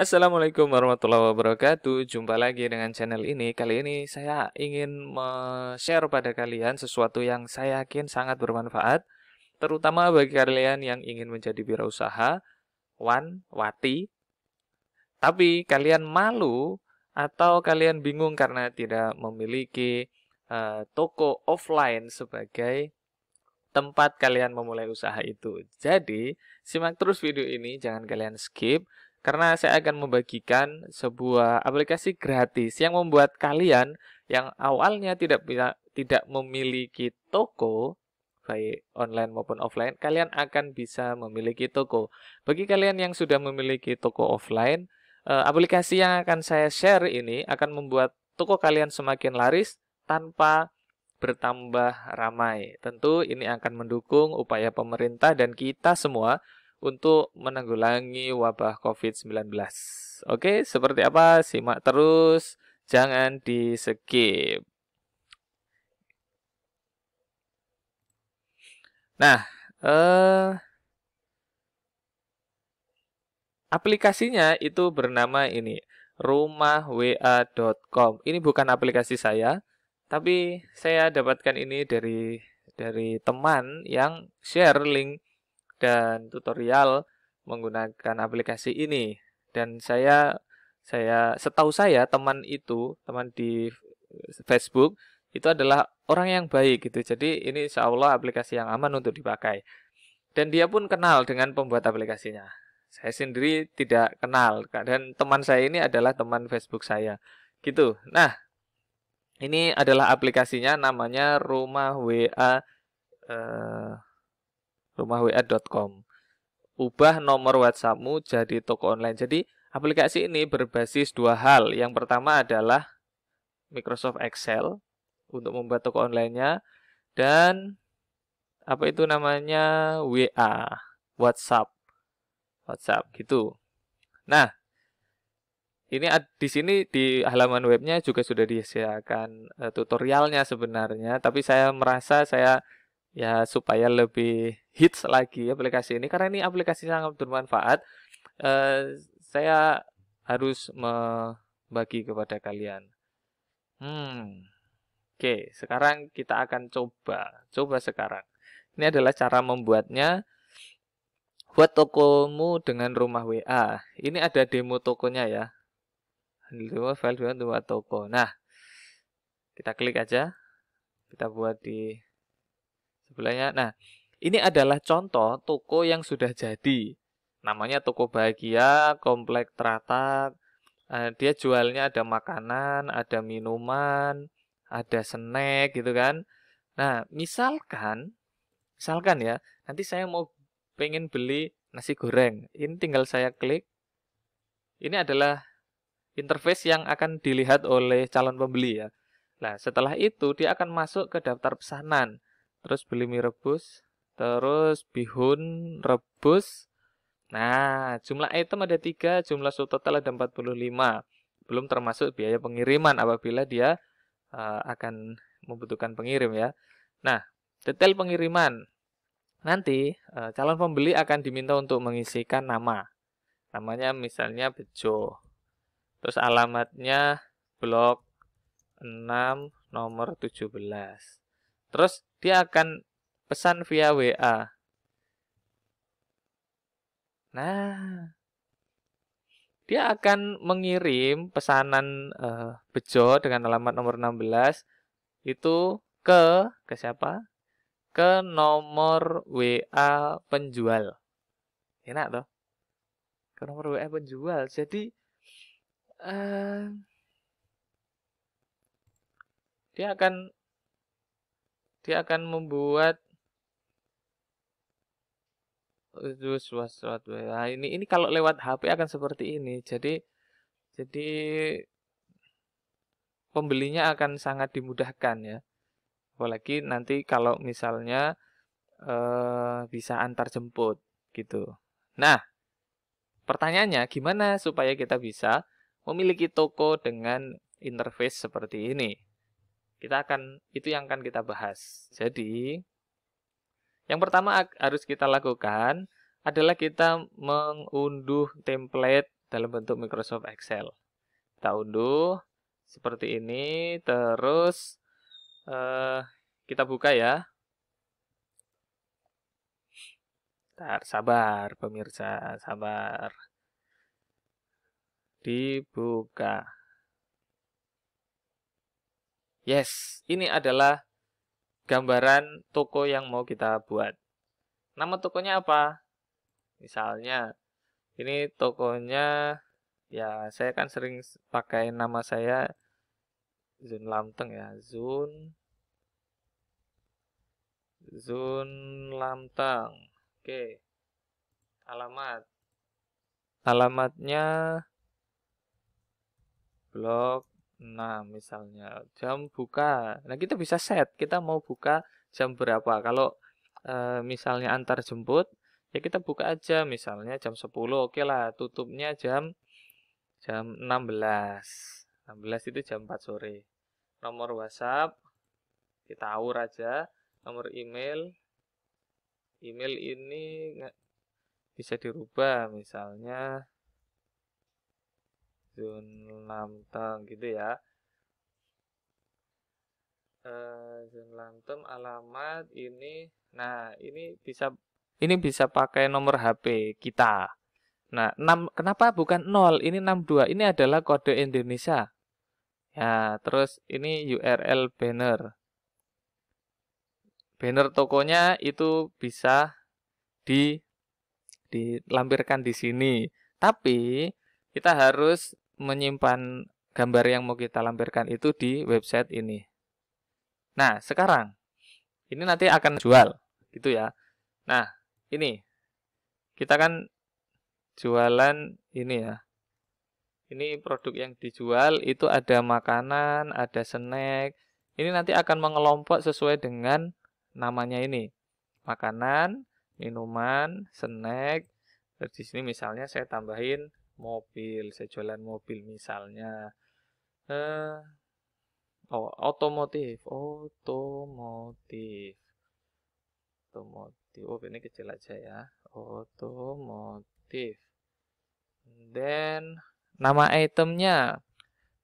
Assalamualaikum warahmatullahi wabarakatuh. Jumpa lagi dengan channel ini. Kali ini saya ingin share pada kalian sesuatu yang saya yakin sangat bermanfaat, terutama bagi kalian yang ingin menjadi wirausaha, wan, wati. Tapi kalian malu atau kalian bingung karena tidak memiliki uh, toko offline sebagai tempat kalian memulai usaha itu. Jadi, simak terus video ini, jangan kalian skip karena saya akan membagikan sebuah aplikasi gratis yang membuat kalian yang awalnya tidak bisa tidak memiliki toko baik online maupun offline, kalian akan bisa memiliki toko. Bagi kalian yang sudah memiliki toko offline, eh, aplikasi yang akan saya share ini akan membuat toko kalian semakin laris tanpa bertambah ramai. Tentu ini akan mendukung upaya pemerintah dan kita semua untuk menanggulangi wabah COVID-19. Oke, seperti apa? Simak terus, jangan di-skip. Nah, eh, aplikasinya itu bernama ini, rumahwa.com. Ini bukan aplikasi saya, tapi saya dapatkan ini dari dari teman yang share link dan tutorial menggunakan aplikasi ini dan saya saya setahu saya teman itu teman di Facebook itu adalah orang yang baik gitu jadi ini insya Allah aplikasi yang aman untuk dipakai dan dia pun kenal dengan pembuat aplikasinya saya sendiri tidak kenal dan teman saya ini adalah teman Facebook saya gitu nah ini adalah aplikasinya namanya rumah WA eh, rumahwa.com. Ubah nomor WhatsAppmu jadi toko online. Jadi aplikasi ini berbasis dua hal. Yang pertama adalah Microsoft Excel untuk membuat toko onlinenya dan apa itu namanya WA, WhatsApp, WhatsApp gitu. Nah, ini di sini di halaman webnya juga sudah disediakan eh, tutorialnya sebenarnya, tapi saya merasa saya ya supaya lebih hits lagi aplikasi ini karena ini aplikasi sangat bermanfaat. Uh, saya harus membagi kepada kalian. Hmm. Oke, sekarang kita akan coba. Coba sekarang. Ini adalah cara membuatnya. Buat tokomu dengan rumah WA. Ini ada demo tokonya ya. Demo file dua toko. Nah, kita klik aja. Kita buat di sebelahnya. Nah, ini adalah contoh toko yang sudah jadi. Namanya toko bahagia, komplek teratak. Eh, dia jualnya ada makanan, ada minuman, ada snack gitu kan. Nah, misalkan, misalkan ya, nanti saya mau pengen beli nasi goreng. Ini tinggal saya klik. Ini adalah interface yang akan dilihat oleh calon pembeli ya. Nah, setelah itu dia akan masuk ke daftar pesanan. Terus beli mie rebus terus bihun rebus. Nah, jumlah item ada tiga, jumlah total ada 45. Belum termasuk biaya pengiriman apabila dia uh, akan membutuhkan pengirim ya. Nah, detail pengiriman. Nanti uh, calon pembeli akan diminta untuk mengisikan nama. Namanya misalnya Bejo. Terus alamatnya blok 6 nomor 17. Terus dia akan pesan via WA. Nah, dia akan mengirim pesanan uh, bejo dengan alamat nomor 16 itu ke ke siapa? Ke nomor WA penjual. Enak toh? Ke nomor WA penjual. Jadi uh, dia akan dia akan membuat Nah, ini ini kalau lewat HP akan seperti ini. Jadi jadi pembelinya akan sangat dimudahkan ya. Apalagi nanti kalau misalnya eh, bisa antar jemput gitu. Nah, pertanyaannya gimana supaya kita bisa memiliki toko dengan interface seperti ini? Kita akan itu yang akan kita bahas. Jadi, yang pertama harus kita lakukan adalah kita mengunduh template dalam bentuk Microsoft Excel. Kita unduh seperti ini, terus eh, kita buka ya. Bentar, sabar pemirsa, sabar. Dibuka. Yes, ini adalah gambaran toko yang mau kita buat. Nama tokonya apa? Misalnya, ini tokonya ya saya kan sering pakai nama saya Zun Lamteng ya, Zun Zun Lamteng. Oke. Alamat. Alamatnya blog nah misalnya jam buka. Nah, kita bisa set kita mau buka jam berapa. Kalau e, misalnya antar jemput ya kita buka aja misalnya jam 10. Oke lah, tutupnya jam jam 16. 16 itu jam 4 sore. Nomor WhatsApp kita aur aja, nomor email email ini bisa dirubah misalnya Zunlamtang gitu ya. Uh, alamat ini. Nah, ini bisa ini bisa pakai nomor HP kita. Nah, 6 kenapa bukan 0? Ini 62. Ini adalah kode Indonesia. Ya, terus ini URL banner. Banner tokonya itu bisa di dilampirkan di sini. Tapi kita harus menyimpan gambar yang mau kita lampirkan itu di website ini. Nah, sekarang ini nanti akan jual gitu ya. Nah, ini kita kan jualan ini ya. Ini produk yang dijual itu ada makanan, ada snack. Ini nanti akan mengelompok sesuai dengan namanya ini. Makanan, minuman, snack. Di sini misalnya saya tambahin mobil, saya jualan mobil misalnya. Eh, oh, otomotif, otomotif, otomotif. Oh, ini kecil aja ya, otomotif. Dan nama itemnya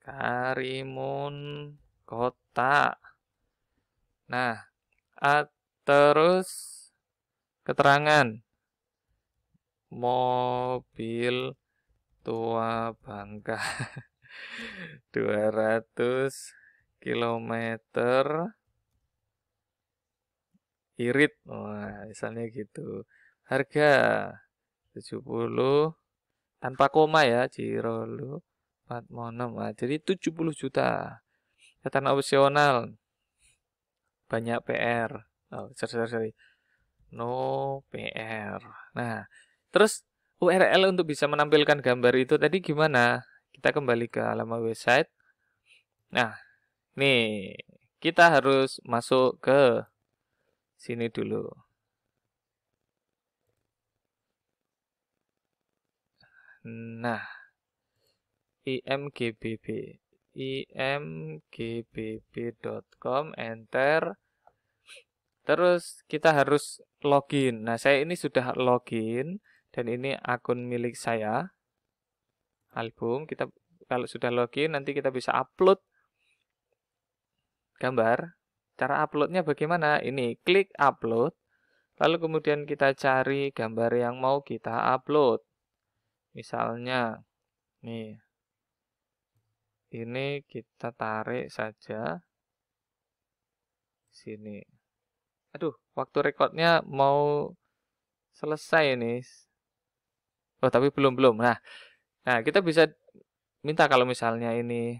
Karimun Kota. Nah, at, terus keterangan mobil Tua Bangka 200 km irit wah misalnya gitu harga 70 tanpa koma ya Cirolo Patmonem nah, jadi 70 juta catatan opsional banyak PR oh, sorry, sorry, sorry. no PR nah terus URL untuk bisa menampilkan gambar itu tadi gimana? Kita kembali ke halaman website. Nah, nih kita harus masuk ke sini dulu. Nah, imgbb imgbb.com enter terus kita harus login. Nah, saya ini sudah login dan ini akun milik saya album kita kalau sudah login nanti kita bisa upload gambar cara uploadnya bagaimana ini klik upload lalu kemudian kita cari gambar yang mau kita upload misalnya nih ini kita tarik saja sini aduh waktu recordnya mau selesai nih Oh, tapi belum belum. Nah, nah kita bisa minta kalau misalnya ini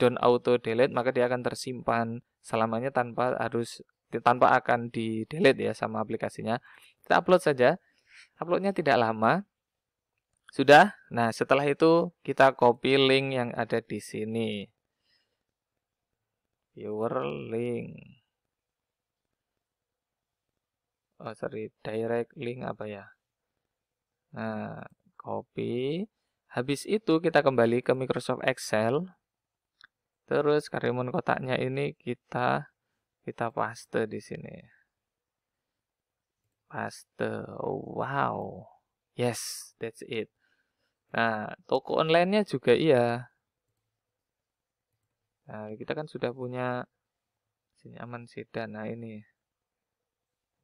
don't auto delete maka dia akan tersimpan selamanya tanpa harus tanpa akan di delete ya sama aplikasinya. Kita upload saja. Uploadnya tidak lama. Sudah. Nah, setelah itu kita copy link yang ada di sini. Your link. Oh, sorry, direct link apa ya? Nah, copy. Habis itu kita kembali ke Microsoft Excel. Terus karimun kotaknya ini kita kita paste di sini. Paste. Wow. Yes, that's it. Nah, toko online-nya juga iya. Nah, kita kan sudah punya sini aman sedan. Nah, ini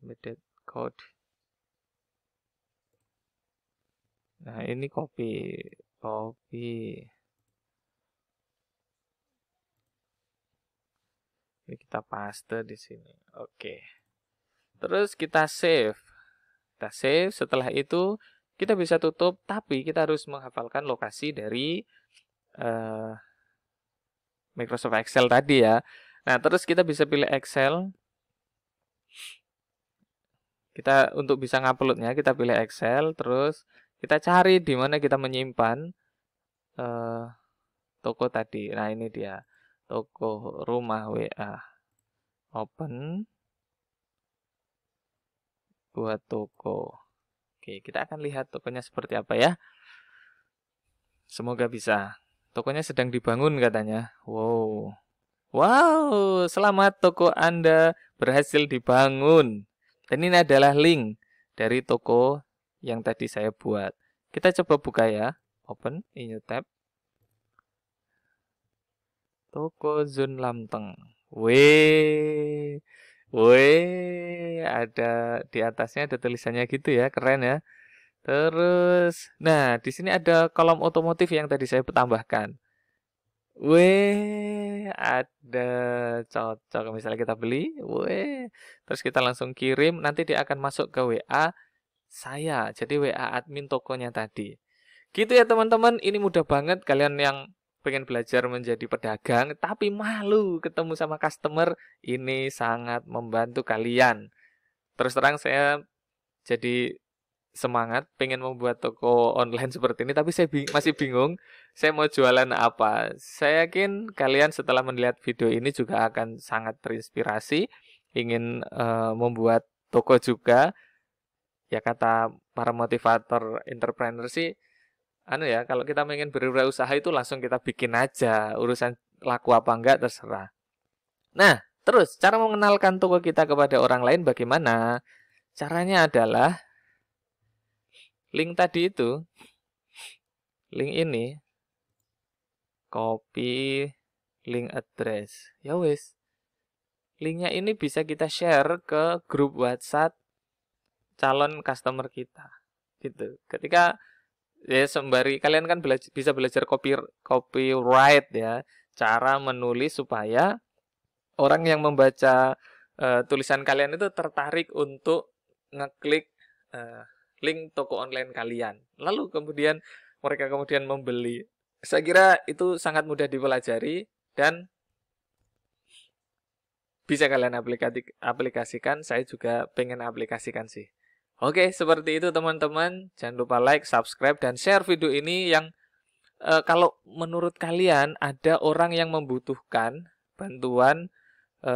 embedded code Nah, ini kopi kopi Ini kita paste di sini. Oke. Terus kita save. Kita save, setelah itu kita bisa tutup, tapi kita harus menghafalkan lokasi dari uh, Microsoft Excel tadi ya. Nah, terus kita bisa pilih Excel. Kita untuk bisa nguploadnya kita pilih Excel, terus kita cari di mana kita menyimpan uh, toko tadi. Nah, ini dia. Toko rumah WA. Open. Buat toko. Oke, kita akan lihat tokonya seperti apa ya. Semoga bisa. Tokonya sedang dibangun katanya. Wow. Wow, selamat toko Anda berhasil dibangun. Dan ini adalah link dari toko yang tadi saya buat. Kita coba buka ya. Open in new tab. Toko Zun Lamteng. Weh. Weh, ada di atasnya ada tulisannya gitu ya, keren ya. Terus, nah di sini ada kolom otomotif yang tadi saya tambahkan. Weh, ada cocok misalnya kita beli, weh. Terus kita langsung kirim, nanti dia akan masuk ke WA saya. Jadi WA admin tokonya tadi. Gitu ya teman-teman, ini mudah banget kalian yang pengen belajar menjadi pedagang tapi malu ketemu sama customer, ini sangat membantu kalian. Terus terang saya jadi semangat pengen membuat toko online seperti ini tapi saya bing masih bingung saya mau jualan apa. Saya yakin kalian setelah melihat video ini juga akan sangat terinspirasi ingin uh, membuat toko juga ya kata para motivator entrepreneur sih anu ya kalau kita ingin berwirausaha itu langsung kita bikin aja urusan laku apa enggak terserah nah terus cara mengenalkan toko kita kepada orang lain bagaimana caranya adalah link tadi itu link ini copy link address ya wis linknya ini bisa kita share ke grup WhatsApp calon customer kita gitu ketika ya sembari kalian kan belajar, bisa belajar copy copyright ya cara menulis supaya orang yang membaca uh, tulisan kalian itu tertarik untuk ngeklik uh, link toko online kalian lalu kemudian mereka kemudian membeli saya kira itu sangat mudah dipelajari dan bisa kalian aplikasi aplikasikan saya juga pengen aplikasikan sih Oke, seperti itu teman-teman. Jangan lupa like, subscribe, dan share video ini yang e, kalau menurut kalian ada orang yang membutuhkan bantuan e,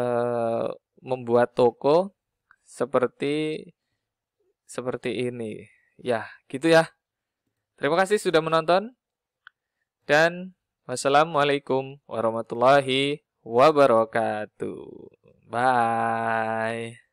membuat toko seperti seperti ini. Ya, gitu ya. Terima kasih sudah menonton. Dan wassalamualaikum warahmatullahi wabarakatuh. Bye.